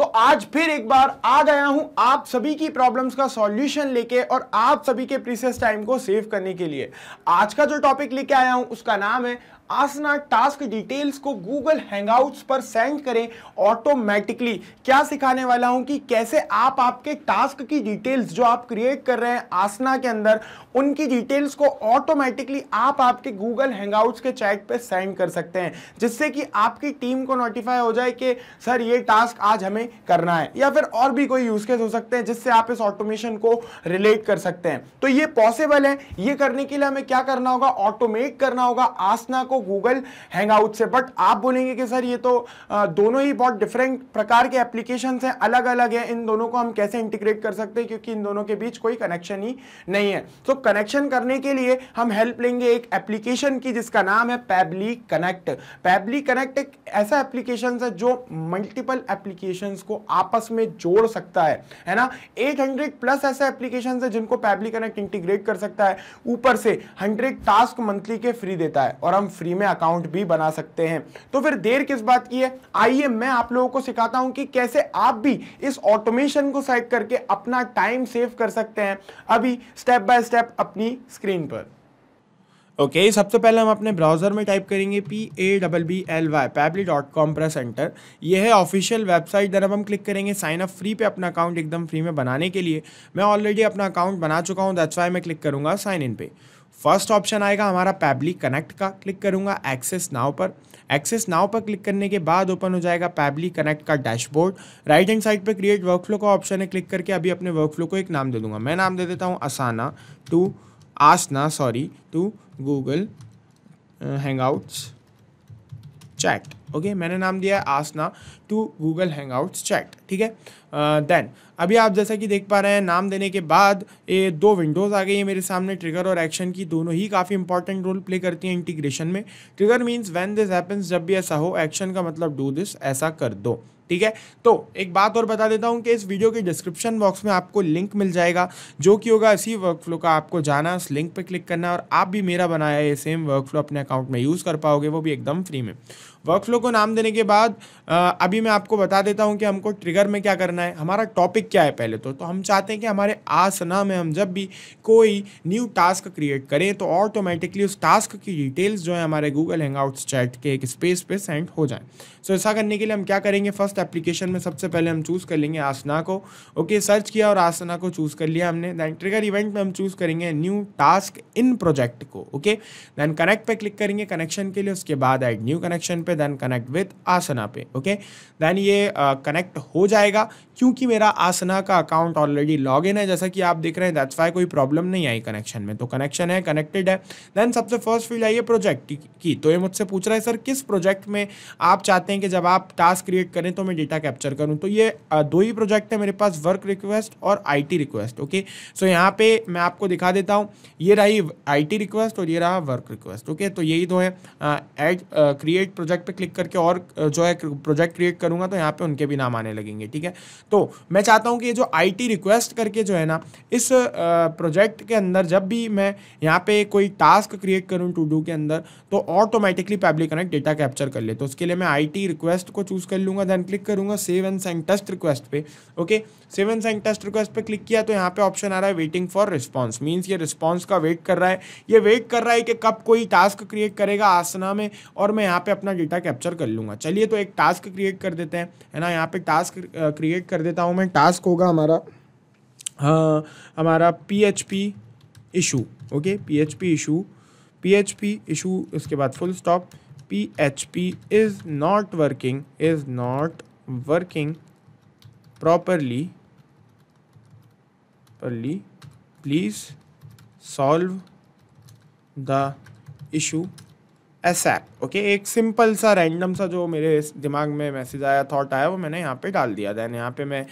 तो आज फिर एक बार आ गया हूं आप सभी की प्रॉब्लम्स का सॉल्यूशन लेके और आप सभी के प्रीसेस टाइम को सेव करने के लिए आज का जो टॉपिक लेके आया हूं उसका नाम है आसना टास्क डिटेल्स को गूगल हैंगआउट्स पर सेंड करें ऑटोमेटिकली क्या सिखाने वाला हूं कि कैसे आप आपके टास्क की डिटेल्स जो आप क्रिएट कर रहे हैं आसना के अंदर उनकी डिटेल्स को ऑटोमेटिकली आप आपके गूगल हैंगआउट्स के चैट पर सेंड कर सकते हैं जिससे कि आपकी टीम को नोटिफाई हो जाए कि सर ये टास्क आज हमें करना है या फिर और भी कोई यूज केस हो सकते हैं जिससे आप इस ऑटोमेशन को रिलेट कर सकते हैं तो ये पॉसिबल है ये करने के लिए हमें क्या करना होगा ऑटोमेट करना होगा आसना को गूगल हैंगआउट से बट आप बोलेंगे कि सर ये तो दोनों ही बहुत डिफरेंट प्रकार के एप्लीकेशन हैं अलग अलग है इन दोनों को हम कैसे इंटीग्रेट कर सकते हैं क्योंकि इन दोनों के बीच कोई कनेक्शन ही नहीं है तो कनेक्शन करने के लिए हम हेल्प लेंगे एक एप्लीकेशन की जिसका नाम है पैबली कनेक्ट पैबली कनेक्ट एक ऐसा एप्लीकेशन है जो मल्टीपल एप्लीकेशन को आपस में जोड़ सकता है है ना 800 प्लस ऐसे एप्लीकेशन है जिनको पैबली कनेक्ट इंटीग्रेट कर सकता है ऊपर से 100 टास्क मंथली के फ्री देता है और हम फ्री फ्री में अकाउंट भी बना सकते हैं तो फिर देर किस बात की है आइए मैं आप लोगों को सिखाता हूं कि कैसे आप भी इस ऑटोमेशन को सेट करके अपना टाइम सेव कर सकते हैं अभी स्टेप बाय स्टेप अपनी स्क्रीन पर ओके okay, सबसे पहले हम अपने ब्राउज़र में टाइप करेंगे P A double B L Y Pabbly dot com press enter यह है ऑफिशियल वेबसाइट देन हम क्लिक करेंगे साइन अप फ्री पे अपना अकाउंट एकदम फ्री में बनाने के लिए मैं ऑलरेडी अपना अकाउंट बना चुका हूँ दैट्स वाई मैं क्लिक करूँगा साइन इन पे फर्स्ट ऑप्शन आएगा हमारा पैबली कनेक्ट का क्लिक करूंगा एक्सेस नाव पर एक्सेस नाव पर क्लिक करने के बाद ओपन हो जाएगा पैबली कनेक्ट का डैशबोर्ड राइट हैंड साइड पर क्रिएट वर्कफ्लो का ऑप्शन है क्लिक करके अभी अपने वर्कफ्लो को एक नाम दे दूंगा मैं नाम दे देता हूँ Asana to Asana sorry to Google hang chat okay मैंने नाम दिया है Asana to Google hang chat ठीक है देन uh, अभी आप जैसा कि देख पा रहे हैं नाम देने के बाद ये दो विंडोज़ आ गई है मेरे सामने ट्रिगर और एक्शन की दोनों ही काफ़ी इंपॉर्टेंट रोल प्ले करती हैं इंटीग्रेशन में trigger means when this happens जब भी ऐसा हो एक्शन का मतलब डू दिस ऐसा कर दो ठीक है तो एक बात और बता देता हूं कि इस वीडियो के डिस्क्रिप्शन बॉक्स में आपको लिंक मिल जाएगा जो कि होगा इसी वर्कफ्लो का आपको जाना उस लिंक पर क्लिक करना और आप भी मेरा बनाया ये सेम वर्कफ्लो अपने अकाउंट में यूज़ कर पाओगे वो भी एकदम फ्री में वर्कफ्लो को नाम देने के बाद अभी मैं आपको बता देता हूँ कि हमको ट्रिगर में क्या करना है हमारा टॉपिक क्या है पहले तो तो हम चाहते हैं कि हमारे आसना में हम जब भी कोई न्यू टास्क क्रिएट करें तो ऑटोमेटिकली उस टास्क की डिटेल्स जो है हमारे गूगल हैंगआउट्स चैट के एक स्पेस पे सेंड हो जाए सो ऐसा करने के लिए हम क्या करेंगे फर्स्ट एप्लीकेशन में सबसे पहले हम चूज़ कर लेंगे आसना को ओके सर्च किया और आसना को चूज़ कर लिया हमने दैन ट्रिगर इवेंट में हम चूज़ करेंगे न्यू टास्क इन प्रोजेक्ट को ओके दैन कनेक्ट पर क्लिक करेंगे कनेक्शन के लिए उसके बाद एड न्यू कनेक्शन पे देन कनेक्ट विथ आसना पे ओके देन ये कनेक्ट uh, हो जाएगा क्योंकि मेरा आसना का अकाउंट ऑलरेडी लॉग इन है जैसा कि आप देख रहे हैं दैट्स वाई कोई प्रॉब्लम नहीं आई कनेक्शन में तो कनेक्शन है कनेक्टेड है देन सबसे फर्स्ट फील्ड आई है प्रोजेक्ट की तो ये मुझसे पूछ रहा है सर किस प्रोजेक्ट में आप चाहते हैं कि जब आप टास्क क्रिएट करें तो मैं डेटा कैप्चर करूँ तो ये uh, दो ही प्रोजेक्ट है मेरे पास वर्क रिक्वेस्ट और आई रिक्वेस्ट ओके सो यहाँ पे मैं आपको दिखा देता हूँ ये रही आई रिक्वेस्ट और ये रहा वर्क रिक्वेस्ट ओके तो यही दो है एड क्रिएट प्रोजेक्ट प्रोजेक्ट पे क्लिक करके और जो है प्रोजेक्ट क्रिएट करूंगा तो यहाँ पे उनके भी नाम आने लगेंगे ठीक है तो मैं चाहता हूँ कि ये जो आई रिक्वेस्ट करके जो है ना इस प्रोजेक्ट के अंदर जब भी मैं यहाँ पे कोई टास्क क्रिएट करूँ टू डू के अंदर तो automatically Pabbly connect data capture कर ले तो उसके लिए मैं आई रिक्वेस्ट को चूज़ कर लूँगा देन क्लिक करूँगा save and send test request पे okay save and send test request पे क्लिक किया तो यहाँ पे ऑप्शन आ रहा है वेटिंग फॉर रिस्पॉन्स मीन्स ये रिस्पॉन्स का वेट कर रहा है ये वेट कर रहा है कि कब कोई टास्क क्रिएट करेगा आसना में और मैं यहाँ पे अपना डेटा कैप्चर कर लूँगा चलिए तो एक टास्क क्रिएट कर देते हैं है ना यहाँ पे टास्क क्रिएट कर देता हूँ मैं टास्क होगा हमारा हाँ हमारा P H P issue okay P H P issue P H P issue उसके बाद full stop P H P is not working is not working properly properly please solve the issue ASAP okay एक simple सा random सा जो मेरे दिमाग में message आया थॉट आया वो मैंने यहाँ पे डाल दिया दैन यहाँ पे मैं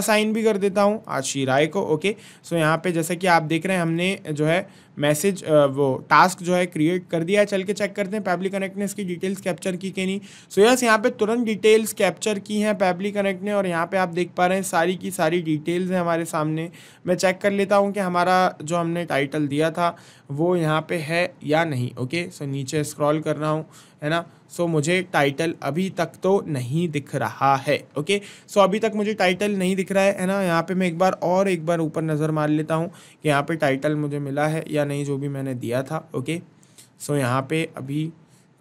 असाइन भी कर देता हूँ आशी राय को ओके सो यहाँ पे जैसे कि आप देख रहे हैं हमने जो है मैसेज वो टास्क जो है क्रिएट कर दिया है चल के चेक करते हैं पैबली कनेक्ट ने इसकी डिटेल्स कैप्चर की कि नहीं सो यस यहाँ पे तुरंत डिटेल्स कैप्चर की हैं पैबली कनेक्ट ने और यहाँ पे आप देख पा रहे हैं सारी की सारी डिटेल्स हैं हमारे सामने मैं चेक कर लेता हूँ कि हमारा जो हमने टाइटल दिया था वो यहाँ पर है या नहीं ओके सो नीचे स्क्रॉल कर रहा हूँ है ना सो so, मुझे टाइटल अभी तक तो नहीं दिख रहा है ओके सो so, अभी तक मुझे टाइटल नहीं दिख रहा है है ना यहाँ पे मैं एक बार और एक बार ऊपर नज़र मार लेता हूँ कि यहाँ पे टाइटल मुझे मिला है या नहीं जो भी मैंने दिया था ओके सो so, यहाँ पे अभी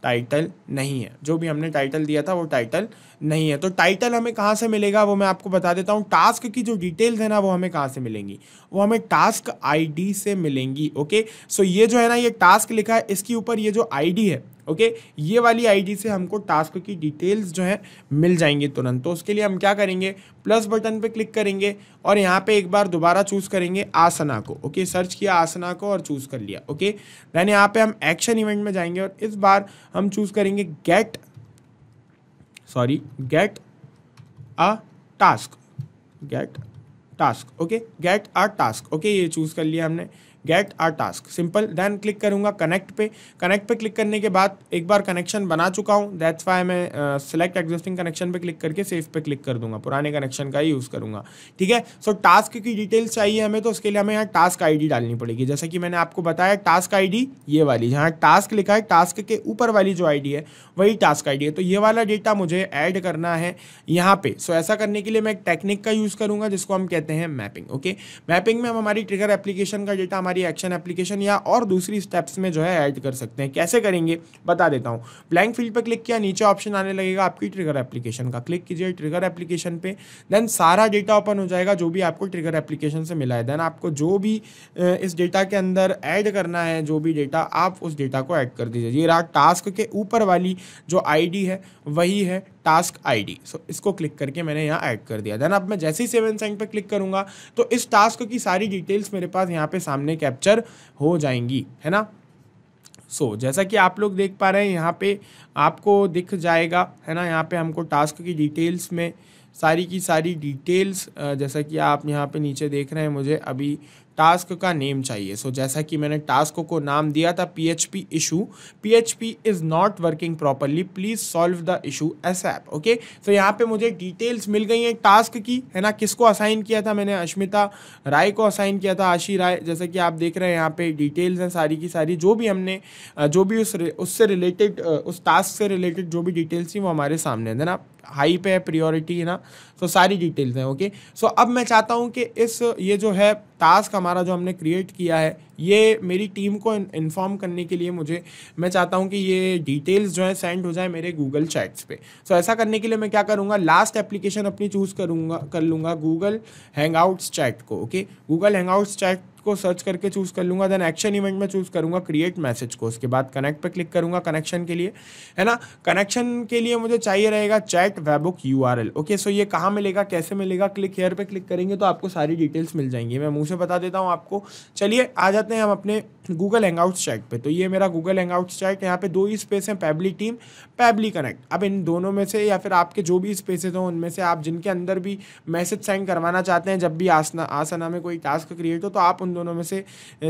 टाइटल नहीं है जो भी हमने टाइटल दिया था वो टाइटल नहीं है तो टाइटल हमें कहाँ से मिलेगा वो मैं आपको बता देता हूँ टास्क की जो डिटेल्स है ना वो हमें कहाँ से मिलेंगी वो हमें टास्क आईडी से मिलेंगी ओके सो ये जो है ना ये टास्क लिखा है इसके ऊपर ये जो आईडी है ओके ये वाली आईडी से हमको टास्क की डिटेल्स जो है मिल जाएंगे तुरंत तो उसके लिए हम क्या करेंगे प्लस बटन पे क्लिक करेंगे और यहाँ पे एक बार दोबारा चूज़ करेंगे आसना को ओके सर्च किया आसना को और चूज़ कर लिया ओके देन यहाँ पे हम एक्शन इवेंट में जाएंगे और इस बार हम चूज़ करेंगे get sorry get a task get task okay get a task okay ये चूज़ कर लिया हमने get our task simple then click करूंगा कनेक्ट पे कनेक्ट पे क्लिक करने के बाद एक बार कनेक्शन बना चुका हूँ दैट्स वाई मैं सिलेक्ट एग्जिस्टिंग कनेक्शन पे क्लिक करके सेफ पे क्लिक कर दूंगा पुराने कनेक्शन का ही यूज़ करूंगा ठीक है सो टास्क की डिटेल्स चाहिए हमें तो उसके लिए हमें यहाँ टास्क आई डालनी पड़ेगी जैसे कि मैंने आपको बताया टास्क आई ये वाली जहाँ टास्क लिखा है टास्क के ऊपर वाली जो आई है वही टास्क आई है तो ये वाला डेटा मुझे ऐड करना है यहाँ पे सो so, ऐसा करने के लिए मैं एक टेक्निक का यूज़ करूँगा जिसको हम कहते हैं मैपिंग ओके मैपिंग में हम हमारी ट्रिगर एप्लीकेशन का डेटा हमारी एक्शन एप्लीकेशन या और दूसरी स्टेप्स में जो है ऐड कर सकते हैं कैसे करेंगे बता देता हूँ ब्लैंक फील्ड पर क्लिक किया नीचे ऑप्शन आने लगेगा आपकी ट्रिगर एप्लीकेशन का क्लिक कीजिए ट्रिगर एप्लीकेशन पे देन सारा डेटा ओपन हो जाएगा जो भी आपको ट्रिगर एप्लीकेशन से मिला है देन आपको जो भी इस डेटा के अंदर ऐड करना है जो भी डेटा आप उस डेटा को ऐड कर दीजिए ये रहा टास्क के ऊपर वाली जो आईडी है वही है टास्क आईडी सो इसको क्लिक करके मैंने यहाँ ऐड कर दिया देन अब मैं जैसे ही सेवन साइन पर क्लिक करूँगा तो इस टास्क की सारी डिटेल्स मेरे पास यहाँ पे सामने कैप्चर हो जाएंगी है ना सो so, जैसा कि आप लोग देख पा रहे हैं यहाँ पे आपको दिख जाएगा है ना यहाँ पे हमको टास्क की डिटेल्स में सारी की सारी डिटेल्स जैसा कि आप यहाँ पे नीचे देख रहे हैं मुझे अभी टास्क का नेम चाहिए सो so, जैसा कि मैंने टास्क को नाम दिया था P H P issue P H P is not working properly please solve the issue ASAP okay so यहाँ पे मुझे डिटेल्स मिल गई हैं टास्क की है ना किसको असाइन किया था मैंने अश्मिता राय को असाइन किया था आशी राय जैसा कि आप देख रहे हैं यहाँ पे डिटेल्स हैं सारी की सारी जो भी हमने जो भी उस उससे रिलेटेड उस टास्क से रिलेटेड जो भी डिटेल्स थी वो हमारे सामने है ना हाई पे है प्रियोरिटी है ना सो सारी डिटेल्स हैं ओके सो अब मैं चाहता हूँ कि इस ये जो है टास्क हमारा जो हमने क्रिएट किया है ये मेरी टीम को इन्फॉर्म करने के लिए मुझे मैं चाहता हूँ कि ये डिटेल्स जो है सेंड हो जाए मेरे गूगल चैट्स पे सो so, ऐसा करने के लिए मैं क्या करूँगा लास्ट एप्लीकेशन अपनी चूज़ करूँगा कर लूँगा गूगल हैंग चैट को ओके गूगल हैंग चैट को सर्च करके चूज़ कर लूँगा देन एक्शन इवेंट में चूज़ करूँगा क्रिएट मैसेज को उसके बाद कनेक्ट पे क्लिक करूँगा कनेक्शन के लिए है ना कनेक्शन के लिए मुझे चाहिए रहेगा chat webhook U okay so ये कहाँ मिलेगा कैसे मिलेगा क्लिक हेयर पे क्लिक करेंगे तो आपको सारी डिटेल्स मिल जाएंगी मैं मुँह मुँह से बता देता हूँ आपको चलिए आ जाते हैं हम अपने गूगल हैंगआउट्स चैक पे तो ये मेरा गूगल हैंगआउट्स चैक यहाँ पे दो ही स्पेस हैं पैबली टीम पैबली कनेक्ट अब इन दोनों में से या फिर आपके जो भी स्पेसेज हों उनमें से आप जिनके अंदर भी मैसेज सेंड करवाना चाहते हैं जब भी आसना आसना में कोई टास्क क्रिएट हो तो आप उन दोनों में से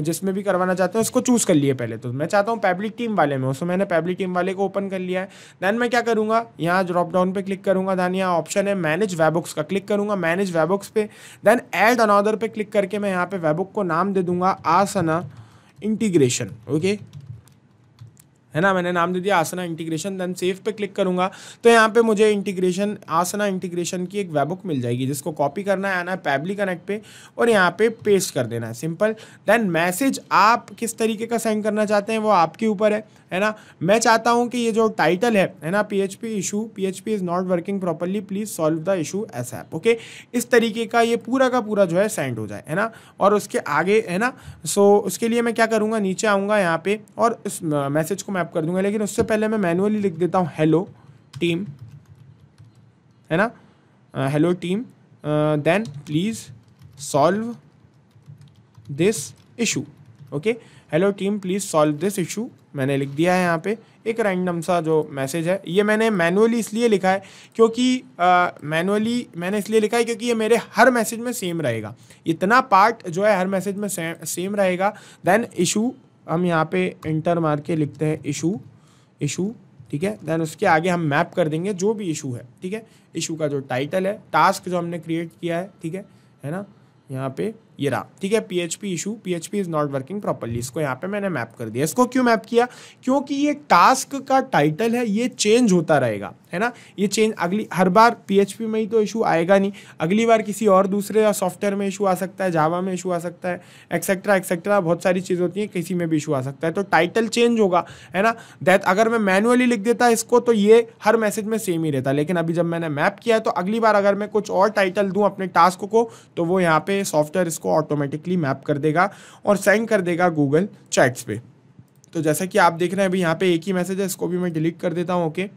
जिसमें भी करवाना चाहते हैं उसको चूज़ कर लिए पहले तो मैं चाहता हूँ पैब्लिक टीम वाले में उसमें मैंने पैब्लिक टीम वाले को ओपन कर लिया है देन मैं क्या करूँगा यहाँ ड्रॉप डाउन पर क्लिक करूँगा दैन यहाँ ऑप्शन है मैनेज वेबुक्स का क्लिक करूँगा मैनेज वेबुक्स पे देन एड अनादर पर क्लिक करके मैं यहाँ पे वेबुक को नाम दे दूंगा आसना इंटीग्रेशन ओके है ना मैंने नाम दे दिया आसना इंटीग्रेशन देन सेफ पे क्लिक करूंगा तो यहाँ पे मुझे इंटीग्रेशन आसना इंटीग्रेशन की एक वेबुक मिल जाएगी जिसको कॉपी करना है आना है पैबली कनेक्ट पे और यहाँ पे पेस्ट कर देना है सिंपल देन मैसेज आप किस तरीके का सेंड करना चाहते हैं वो आपके ऊपर है है ना मैं चाहता हूँ कि ये जो टाइटल है है ना P H P issue P H P is not working properly please solve the issue ASAP okay इस तरीके का ये पूरा का पूरा जो है सेंड हो जाए है ना और उसके आगे है ना सो उसके लिए मैं क्या करूँगा नीचे आऊँगा यहाँ पे और इस मैसेज को मैं टाइप कर दूंगा लेकिन उससे पहले मैं मैनुअली लिख देता हूँ हेलो टीम है ना hello team then please solve this issue okay hello team please solve this issue मैंने लिख दिया है यहाँ पे एक रैंडम सा जो मैसेज है ये मैंने मैनुअली इसलिए लिखा है क्योंकि मैनुअली uh, मैंने इसलिए लिखा है क्योंकि ये मेरे हर मैसेज में सेम रहेगा इतना पार्ट जो है हर मैसेज में सेम रहेगा देन इशू हम यहाँ पे इंटर मार के लिखते हैं इशू इशू ठीक है देन उसके आगे हम मैप कर देंगे जो भी इशू है ठीक है इशू का जो टाइटल है टास्क जो हमने क्रिएट किया है ठीक है है ना यहाँ पे ये रहा ठीक है P H P issue P H P is not working properly इसको यहाँ पे मैंने मैप कर दिया इसको क्यों मैप किया क्योंकि ये टास्क का टाइटल है ये चेंज होता रहेगा है ना ये चेंज अगली हर बार पीएचपी में ही तो इशू आएगा नहीं अगली बार किसी और दूसरे सॉफ्टवेयर में इशू आ सकता है जावा में इशू आ सकता है एक्सेट्रा एक्सेट्रा बहुत सारी चीज़ होती हैं किसी में भी इशू आ सकता है तो टाइटल चेंज होगा है ना दैट अगर मैं मैनुअली लिख देता इसको तो ये हर मैसेज में सेम ही रहता लेकिन अभी जब मैंने मैप किया तो अगली बार अगर मैं कुछ और टाइटल दूँ अपने टास्क को तो वो यहाँ पर सॉफ्टवेयर इसको ऑटोमेटिकली मैप कर देगा और सेंड कर देगा गूगल चैट्स पर तो जैसा कि आप देख रहे हैं अभी यहाँ पे एक ही मैसेज है इसको भी मैं डिलीट कर देता हूँ ओके okay?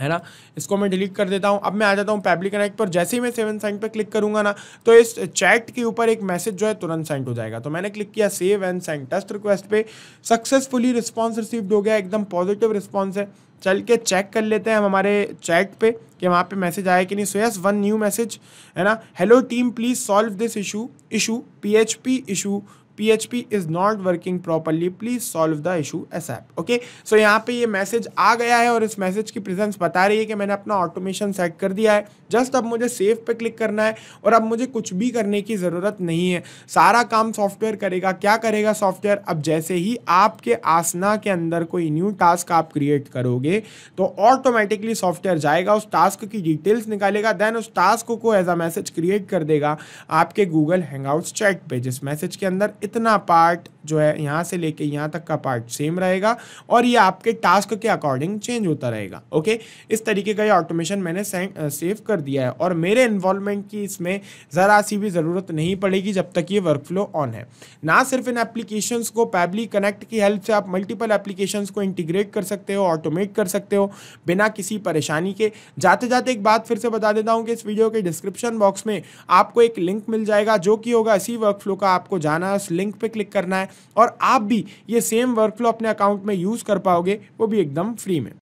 है ना इसको मैं डिलीट कर देता हूँ अब मैं आ जाता हूँ पैब्लिक कनेक्ट पर जैसे ही मैं सेवन साइन पर क्लिक करूँगा ना तो इस चैट के ऊपर एक मैसेज जो है तुरंत सेंड हो जाएगा तो मैंने क्लिक किया save and send test request पे सक्सेसफुली रिस्पॉन्स रिसीव्ड हो गया एकदम पॉजिटिव रिस्पॉन्स है चल के चेक कर लेते हैं हम हमारे चैट पे कि वहाँ पे मैसेज आया कि नहीं so yes one new message है ना hello team please solve this issue issue P H P issue PHP is not working properly. Please solve the issue ASAP. Okay. So यहाँ पे ये मैसेज आ गया है और इस मैसेज की प्रेजेंस बता रही है कि मैंने अपना ऑटोमेशन सेट कर दिया है जस्ट अब मुझे सेव पे क्लिक करना है और अब मुझे कुछ भी करने की ज़रूरत नहीं है सारा काम सॉफ्टवेयर करेगा क्या करेगा सॉफ्टवेयर अब जैसे ही आपके आसना के अंदर कोई न्यू टास्क आप क्रिएट करोगे तो ऑटोमेटिकली सॉफ्टवेयर जाएगा उस टास्क की डिटेल्स निकालेगा देन उस टास्क को एज अ मैसेज क्रिएट कर देगा आपके गूगल हैंगआउट्स चैट पे जिस मैसेज के अंदर कितना पार्ट जो है यहाँ से लेके यहाँ तक का पार्ट सेम रहेगा और ये आपके टास्क के अकॉर्डिंग चेंज होता रहेगा ओके इस तरीके का ये ऑटोमेशन मैंने सेव कर दिया है और मेरे इन्वॉल्वमेंट की इसमें ज़रा सी भी ज़रूरत नहीं पड़ेगी जब तक ये वर्क फ्लो ऑन है ना सिर्फ इन एप्लीकेशन को पैबली कनेक्ट की हेल्प से आप मल्टीपल एप्लीकेशन को इंटीग्रेट कर सकते हो ऑटोमेट कर सकते हो बिना किसी परेशानी के जाते जाते एक बात फिर से बता देता हूँ कि इस वीडियो के डिस्क्रिप्शन बॉक्स में आपको एक लिंक मिल जाएगा जो कि होगा इसी वर्क फ्लो का आपको जाना है उस लिंक पर क्लिक करना है और आप भी ये सेम वर्कफ्लो अपने अकाउंट में यूज़ कर पाओगे वो भी एकदम फ्री में